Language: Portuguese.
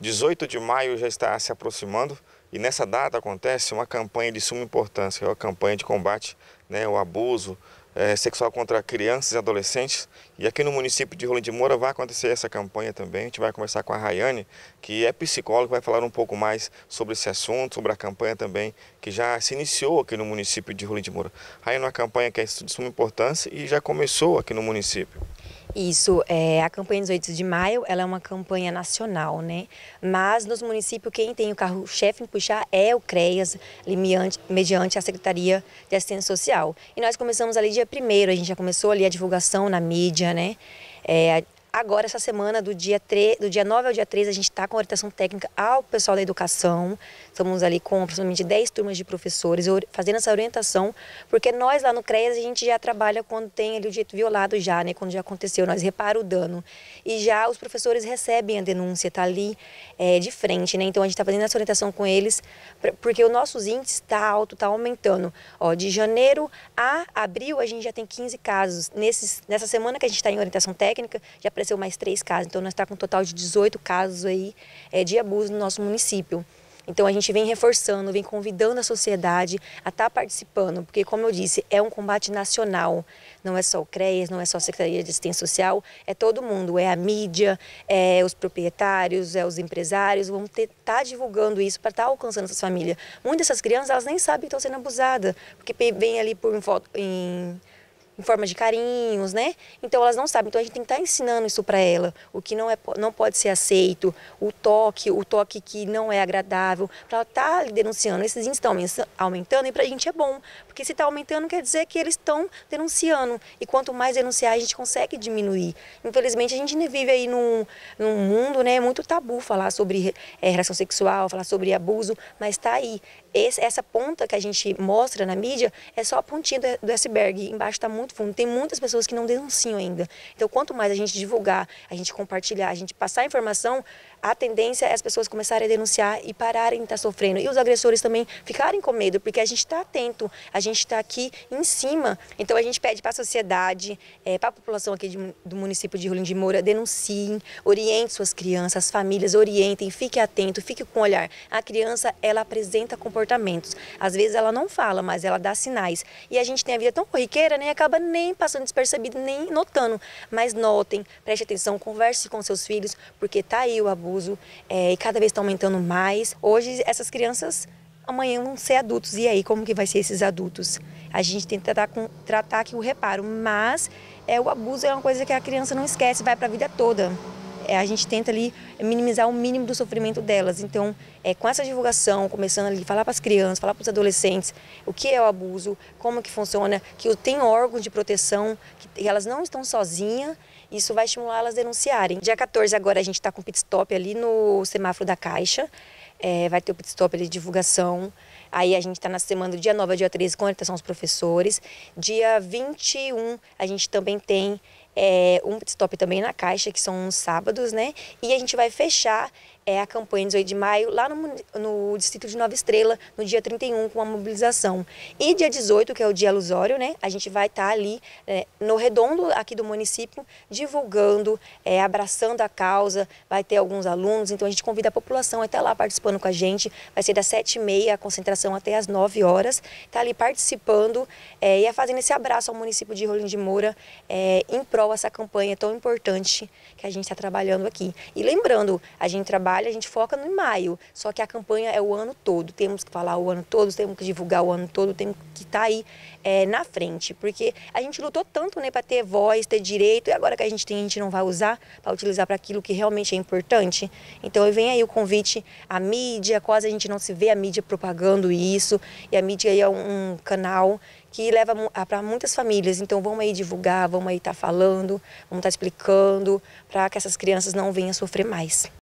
18 de maio já está se aproximando e nessa data acontece uma campanha de suma importância, é a campanha de combate né, ao abuso é, sexual contra crianças e adolescentes. E aqui no município de Rolim de Moura vai acontecer essa campanha também. A gente vai conversar com a Rayane, que é psicóloga, vai falar um pouco mais sobre esse assunto, sobre a campanha também, que já se iniciou aqui no município de Rolim de Moura. Rayane, uma campanha que é de suma importância e já começou aqui no município. Isso, é, a campanha 18 de maio, ela é uma campanha nacional, né? Mas nos municípios quem tem o carro-chefe em puxar é o CREAS, mediante, mediante a Secretaria de Assistência Social. E nós começamos ali dia primeiro, a gente já começou ali a divulgação na mídia, né? É, Agora, essa semana, do dia, 3, do dia 9 ao dia 3, a gente está com orientação técnica ao pessoal da educação. Estamos ali com aproximadamente 10 turmas de professores fazendo essa orientação, porque nós lá no CREAS a gente já trabalha quando tem ali o direito violado já, né? Quando já aconteceu, nós repara o dano. E já os professores recebem a denúncia, está ali é, de frente, né? Então, a gente está fazendo essa orientação com eles, porque o nossos índices está alto, está aumentando. Ó, de janeiro a abril, a gente já tem 15 casos. Nesses, nessa semana que a gente está em orientação técnica, já apareceu mais três casos. Então, nós estamos tá com um total de 18 casos aí é, de abuso no nosso município. Então a gente vem reforçando, vem convidando a sociedade a estar tá participando, porque como eu disse, é um combate nacional. Não é só o CREAS, não é só a Secretaria de Assistência Social, é todo mundo, é a mídia, é os proprietários, é os empresários, vão estar tá divulgando isso para estar tá alcançando essas famílias. Muitas dessas crianças, elas nem sabem que estão sendo abusadas, porque vem ali por em, em forma de carinhos, né? Então elas não sabem. Então a gente tem que estar tá ensinando isso para ela, o que não, é, não pode ser aceito, o toque, o toque que não é agradável, para ela estar tá denunciando. Esses índices estão aumentando e para a gente é bom, porque se está aumentando quer dizer que eles estão denunciando. E quanto mais denunciar, a gente consegue diminuir. Infelizmente a gente vive aí num, num mundo, né? É muito tabu falar sobre é, relação sexual, falar sobre abuso, mas está aí esse, essa ponta que a gente mostra na mídia é só a pontinha do, do iceberg. Embaixo está muito fundo. Tem muitas pessoas que não denunciam ainda. Então, quanto mais a gente divulgar, a gente compartilhar, a gente passar a informação, a tendência é as pessoas começarem a denunciar e pararem de estar tá sofrendo. E os agressores também ficarem com medo, porque a gente está atento, a gente está aqui em cima. Então a gente pede para a sociedade, é, eh, para a população aqui de, do município de Rolim de Moura, denunciem, orientem suas crianças, as famílias, orientem, fique atento, fique com o olhar. A criança, ela apresenta comportamentos. Às vezes ela não fala, mas ela dá sinais. E a gente tem a vida tão corriqueira, nem né? acaba nem passando despercebido, nem notando. Mas notem, preste atenção, converse com seus filhos, porque tá aí o abuso abuso é, e cada vez está aumentando mais. Hoje, essas crianças amanhã vão ser adultos. E aí, como que vai ser esses adultos? A gente tem que tratar, com, tratar aqui o reparo, mas é, o abuso é uma coisa que a criança não esquece, vai para a vida toda é, a gente tenta ali minimizar o mínimo do sofrimento delas. Então, é, com essa divulgação, começando ali, falar para as crianças, falar para os adolescentes o que é o abuso, como que funciona, que tem órgãos de proteção, que elas não estão sozinhas, isso vai estimular elas a denunciarem. Dia 14 agora a gente está com pit stop ali no semáforo da Caixa, é, vai ter o pit stop ali de divulgação, Aí a gente está na semana do dia 9 ao dia 13 com orientação aos professores. Dia 21 a gente também tem é, um pit stop também na Caixa, que são os sábados, né? E a gente vai fechar é a campanha 18 de maio, lá no, no, distrito de Nova Estrela, no dia 31, com a mobilização. E dia 18, que é o dia ilusório, né, a gente vai estar tá ali é, no redondo aqui do município, divulgando, é, abraçando a causa, vai ter alguns alunos, então a gente convida a população a estar lá participando com a gente, vai ser das 7h30 a concentração até as 9 horas, tá ali participando é, e é fazendo esse abraço ao município de Rolim de Moura é, em prol dessa campanha tão importante que a gente está trabalhando aqui. E lembrando, a gente trabalha trabalho, a gente foca no maio. Só que a campanha é o ano todo. Temos que falar o ano todo, temos que divulgar o ano todo, temos que estar tá aí é, na frente. Porque a gente lutou tanto né, para ter voz, ter direito, e agora que a gente tem, a gente não vai usar para utilizar para aquilo que realmente é importante. Então vem aí o convite à mídia, quase a gente não se vê a mídia propagando isso. E a mídia é um canal que leva ah, para muitas famílias. Então vamos aí divulgar, vamos aí estar tá falando, vamos estar tá explicando, para que essas crianças não venham sofrer mais.